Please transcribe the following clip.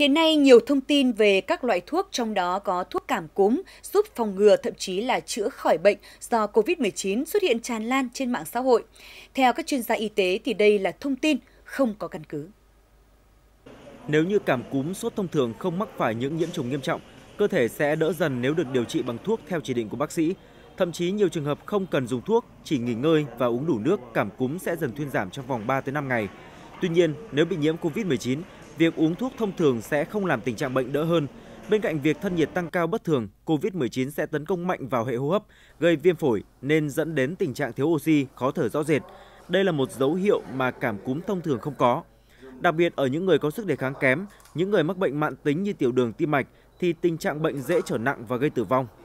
Hiện nay, nhiều thông tin về các loại thuốc trong đó có thuốc cảm cúm giúp phòng ngừa thậm chí là chữa khỏi bệnh do COVID-19 xuất hiện tràn lan trên mạng xã hội. Theo các chuyên gia y tế thì đây là thông tin không có căn cứ. Nếu như cảm cúm sốt thông thường không mắc phải những nhiễm trùng nghiêm trọng, cơ thể sẽ đỡ dần nếu được điều trị bằng thuốc theo chỉ định của bác sĩ. Thậm chí nhiều trường hợp không cần dùng thuốc, chỉ nghỉ ngơi và uống đủ nước, cảm cúm sẽ dần thuyên giảm trong vòng 3 tới 5 ngày. Tuy nhiên, nếu bị nhiễm COVID-19, Việc uống thuốc thông thường sẽ không làm tình trạng bệnh đỡ hơn. Bên cạnh việc thân nhiệt tăng cao bất thường, COVID-19 sẽ tấn công mạnh vào hệ hô hấp, gây viêm phổi nên dẫn đến tình trạng thiếu oxy, khó thở rõ rệt. Đây là một dấu hiệu mà cảm cúm thông thường không có. Đặc biệt ở những người có sức đề kháng kém, những người mắc bệnh mạng tính như tiểu đường tim mạch thì tình trạng bệnh dễ trở nặng và gây tử vong.